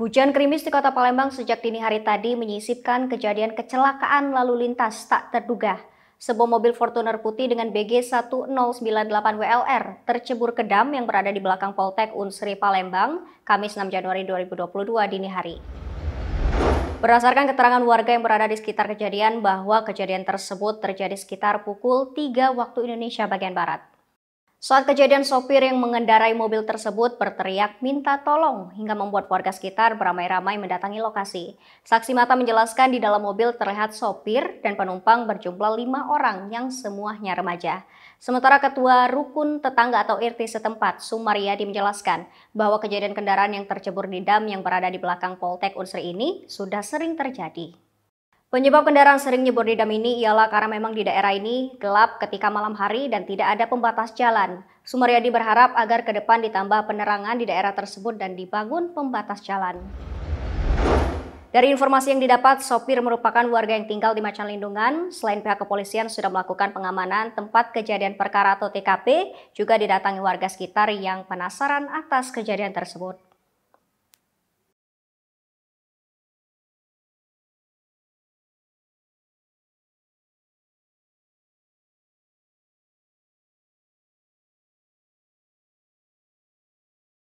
Hujan krimis di kota Palembang sejak dini hari tadi menyisipkan kejadian kecelakaan lalu lintas tak terduga. Sebuah mobil Fortuner putih dengan BG 1098 WLR tercebur ke dam yang berada di belakang Poltek Unsri Palembang, Kamis 6 Januari 2022 dini hari. Berdasarkan keterangan warga yang berada di sekitar kejadian bahwa kejadian tersebut terjadi sekitar pukul 3 waktu Indonesia bagian Barat. Saat kejadian sopir yang mengendarai mobil tersebut berteriak minta tolong hingga membuat warga sekitar beramai-ramai mendatangi lokasi. Saksi mata menjelaskan di dalam mobil terlihat sopir dan penumpang berjumlah lima orang yang semuanya remaja. Sementara Ketua Rukun Tetangga atau IRT setempat, Sumariadi menjelaskan bahwa kejadian kendaraan yang tercebur di dam yang berada di belakang Poltek Unsri ini sudah sering terjadi. Penyebab kendaraan sering nyebur di dam ini ialah karena memang di daerah ini gelap ketika malam hari dan tidak ada pembatas jalan. Sumaryadi berharap agar ke depan ditambah penerangan di daerah tersebut dan dibangun pembatas jalan. Dari informasi yang didapat, sopir merupakan warga yang tinggal di Macan Lindungan. Selain pihak kepolisian sudah melakukan pengamanan tempat kejadian perkara atau TKP, juga didatangi warga sekitar yang penasaran atas kejadian tersebut.